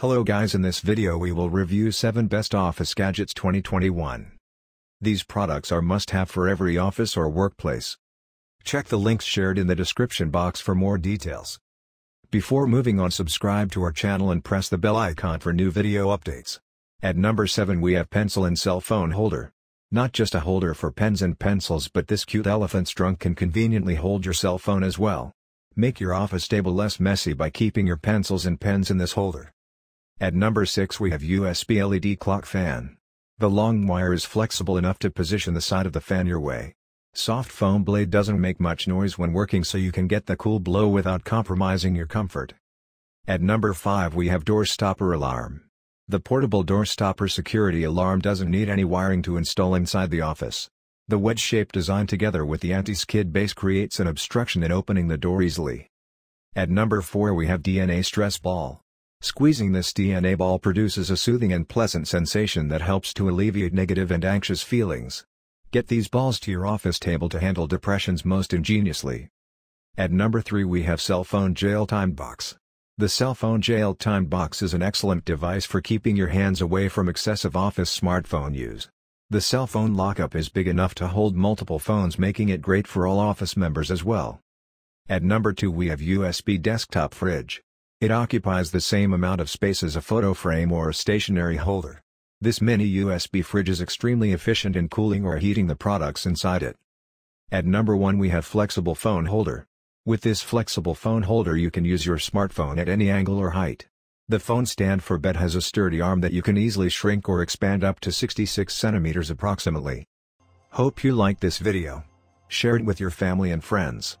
Hello guys in this video we will review 7 best office gadgets 2021. These products are must have for every office or workplace. Check the links shared in the description box for more details. Before moving on subscribe to our channel and press the bell icon for new video updates. At number 7 we have pencil and cell phone holder. Not just a holder for pens and pencils but this cute elephant's trunk can conveniently hold your cell phone as well. Make your office table less messy by keeping your pencils and pens in this holder. At number 6 we have USB LED clock fan. The long wire is flexible enough to position the side of the fan your way. Soft foam blade doesn't make much noise when working so you can get the cool blow without compromising your comfort. At number 5 we have door stopper alarm. The portable door stopper security alarm doesn't need any wiring to install inside the office. The wedge-shaped design together with the anti-skid base creates an obstruction in opening the door easily. At number 4 we have DNA stress ball. Squeezing this DNA ball produces a soothing and pleasant sensation that helps to alleviate negative and anxious feelings. Get these balls to your office table to handle depressions most ingeniously. At number 3 we have Cell Phone Jail Time Box. The cell phone jail time box is an excellent device for keeping your hands away from excessive office smartphone use. The cell phone lockup is big enough to hold multiple phones making it great for all office members as well. At number 2 we have USB desktop fridge. It occupies the same amount of space as a photo frame or a stationary holder. This mini USB fridge is extremely efficient in cooling or heating the products inside it. At number 1 we have flexible phone holder. With this flexible phone holder you can use your smartphone at any angle or height. The phone stand for bed has a sturdy arm that you can easily shrink or expand up to 66 centimeters approximately. Hope you like this video. Share it with your family and friends.